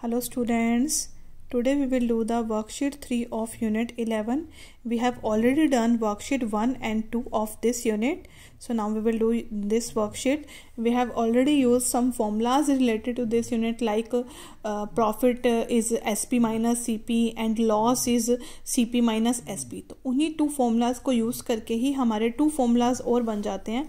Hello students, today we will do the worksheet 3 of unit 11 we have already done worksheet 1 and 2 of this unit so now we will do this worksheet we have already used some formulas related to this unit like uh, profit uh, is sp minus cp and loss is cp minus sp to unhi two formulas ko use karke hi hamare two formulas aur ban jate hain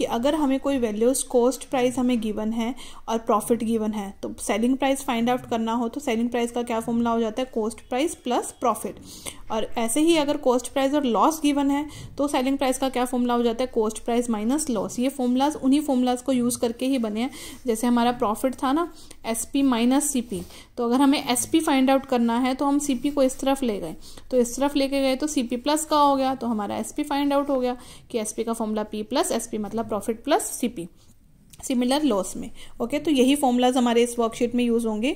ki agar hame koi values cost price hame given hai aur profit given hai to selling price find out karna ho to selling price ka kya formula ho jata hai cost price plus profit और ऐसे ही अगर cost price और loss given है तो selling price का क्या formula हो जाता है कॉस्ट प्राइस माइनस लॉस ये फॉर्मूलाज उन्हीं फॉर्मूलाज को यूज़ करके ही बने हैं जैसे हमारा प्रॉफिट था ना S P minus C P तो अगर हमें एस पी फाइंड आउट करना है तो हम सी पी को इस तरफ ले गए तो इस तरफ लेके गए तो सी पी प्लस का हो गया तो हमारा एस पी फाइंड आउट हो गया कि एस पी का formula P plus S P मतलब profit plus C P similar loss में ओके तो यही फॉर्मूलाज हमारे इस वर्कशीट में यूज होंगे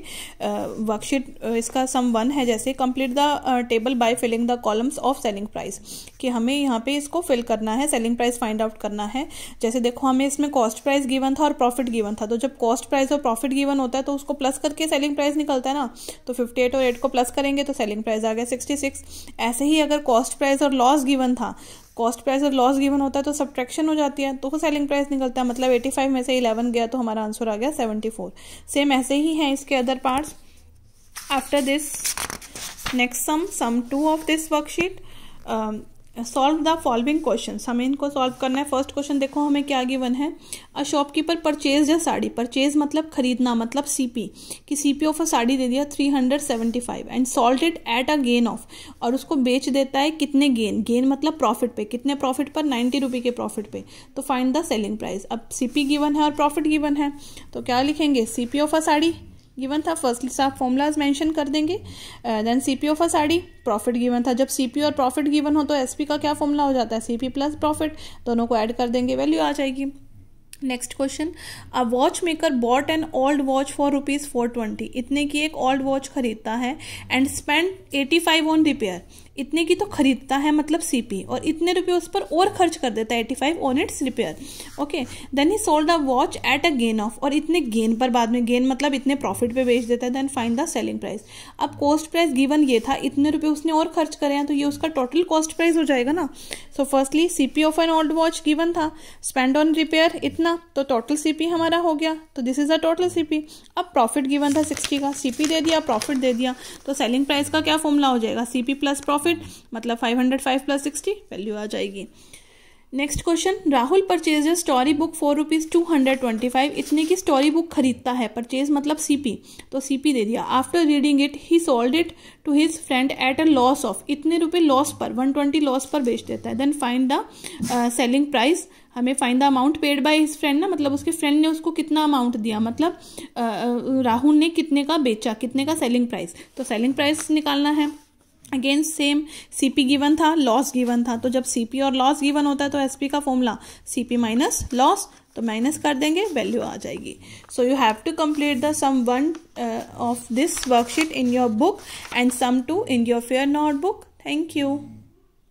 वर्कशीट इसका सम वन है जैसे complete the table by filling the columns of selling price कि हमें यहाँ पे इसको फिल करना है सेलिंग प्राइस फाइंड आउट करना है जैसे देखो हमें इसमें कॉस्ट प्राइस गिवन था और प्रॉफिट गिवन था तो जब कॉस्ट प्राइस और प्रॉफिट गिवन होता है तो उसको प्लस करके सेलिंग प्राइस निकलता है ना तो फिफ्टी एट और एट को प्लस करेंगे तो सेलिंग प्राइस आ गया सिक्सटी सिक्स ऐसे ही अगर कॉस्ट प्राइस और लॉस गिवन था कॉस्ट प्राइस और लॉस गिवन होता है तो सब्ट्रैक्शन हो जाती है तो सेलिंग प्राइस निकलता है मतलब 85 में से 11 गया तो हमारा आंसर आ गया 74 सेम ऐसे ही हैं इसके other parts after this next sum sum two of this worksheet solve the following question हमें इनको सॉल्व करना है फर्स्ट क्वेश्चन देखो हमें क्या गिवन है अ शॉपकीपर परचेज या साड़ी परचेज मतलब खरीदना मतलब सीपी कि सीपी ऑफ अ साड़ी दे दिया three hundred seventy five and sold it at a gain of और उसको बेच देता है कितने गेन गेन मतलब प्रॉफिट पे कितने प्रॉफिट पर नाइन्टी रुपी के प्रॉफिट पे तो फाइंड द सेलिंग प्राइस अब सीपी गिवन है और प्रॉफिट गिवन है तो क्या लिखेंगे CP of a sari given था फर्स्टली आप फॉर्मूलाज मेंशन कर देंगे then C P sari profit given था जब सी पी और प्रॉफिट गिवन हो तो एस पी का क्या फॉर्मूला हो जाता है सी पी प्लस प्रॉफिट दोनों को ऐड कर देंगे वैल्यू आ जाएगी next question a watch maker bought an old watch for rupees four twenty इतने की एक ओल्ड वॉच खरीदता है and spend eighty five on repair इतने की तो खरीदता है मतलब सीपी और इतने रुपये उस पर और खर्च कर देता है eighty five on its repair okay then he sold the watch at a gain of और इतने गेन पर बाद में गेन मतलब इतने प्रॉफिट पे बेच देता है then find the selling price अब कॉस्ट प्राइस गिवन ये था इतने रुपये उसने और खर्च करे हैं तो ये उसका टोटल कॉस्ट प्राइस हो जाएगा ना so firstly CP of an old watch given था स्पेंड ऑन रिपेयर इतना कितना तो टोटल सीपी हमारा हो गया तो this is a total CP अब प्रॉफिट गिवन था सिक्सटी का सीपी दे दिया प्रॉफिट दे दिया तो सेलिंग प्राइस का क्या फॉर्मूला हो जाएगा सीपी प्लस प्रॉफिट मतलब five hundred five plus sixty value आ जाएगी next question Rahul purchase story book for rupees two hundred twenty five इतने की स्टोरी बुक खरीदता है परचेज मतलब सीपी तो सीपी दे दिया after reading it he sold it to his friend at a loss of इतने रुपए लॉस पर वन ट्वेंटी लॉस पर बेच देता है then find the selling price हमें find the amount paid by his friend ना मतलब उसके फ्रेंड ने उसको कितना अमाउंट दिया मतलब uh, uh, राहुल ने कितने का बेचा कितने का सेलिंग प्राइस तो सेलिंग प्राइस निकालना है अगेन सेम सीपी गिवन था लॉस गिवन था तो जब सीपी और लॉस गिवन होता है तो एसपी का फॉर्मूला सीपी माइनस लॉस तो माइनस कर देंगे वैल्यू आ जाएगी so you have to complete the sum one of this worksheet in your book and sum two in your fair notebook thank you